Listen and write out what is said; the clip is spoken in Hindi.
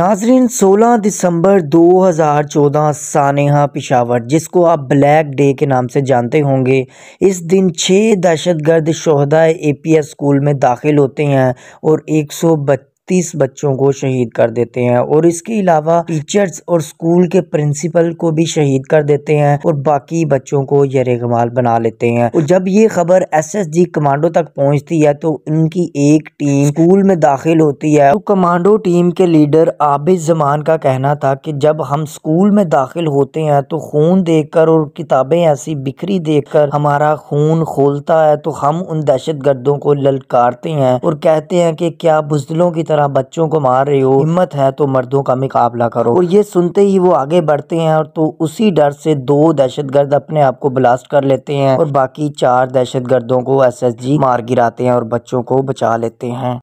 नाजरीन 16 दिसंबर 2014 सानहा पिशावर जिसको आप ब्लैक डे के नाम से जानते होंगे इस दिन छः दहशत गर्द शहदा ए पी एस स्कूल में दाखिल होते हैं और एक सौ तीस बच्चों को शहीद कर देते हैं और इसके अलावा टीचर्स और स्कूल के प्रिंसिपल को भी शहीद कर देते हैं और बाकी बच्चों को यर कमाल बना लेते हैं और जब ये खबर एसएसजी कमांडो तक पहुंचती है तो उनकी एक टीम स्कूल में दाखिल होती है तो कमांडो टीम के लीडर आबिद जमान का कहना था कि जब हम स्कूल में दाखिल होते हैं तो खून देख और किताबें ऐसी बिखरी देख हमारा खून खोलता है तो हम उन दहशत गर्दों को ललकारते हैं और कहते हैं कि क्या बुजलों की तरह बच्चों को मार रही हो हिम्मत है तो मर्दों का मुकाबला करो और ये सुनते ही वो आगे बढ़ते हैं और तो उसी डर से दो गर्द अपने आप को ब्लास्ट कर लेते हैं और बाकी चार गर्दों को जी मार गिराते हैं और बच्चों को बचा लेते हैं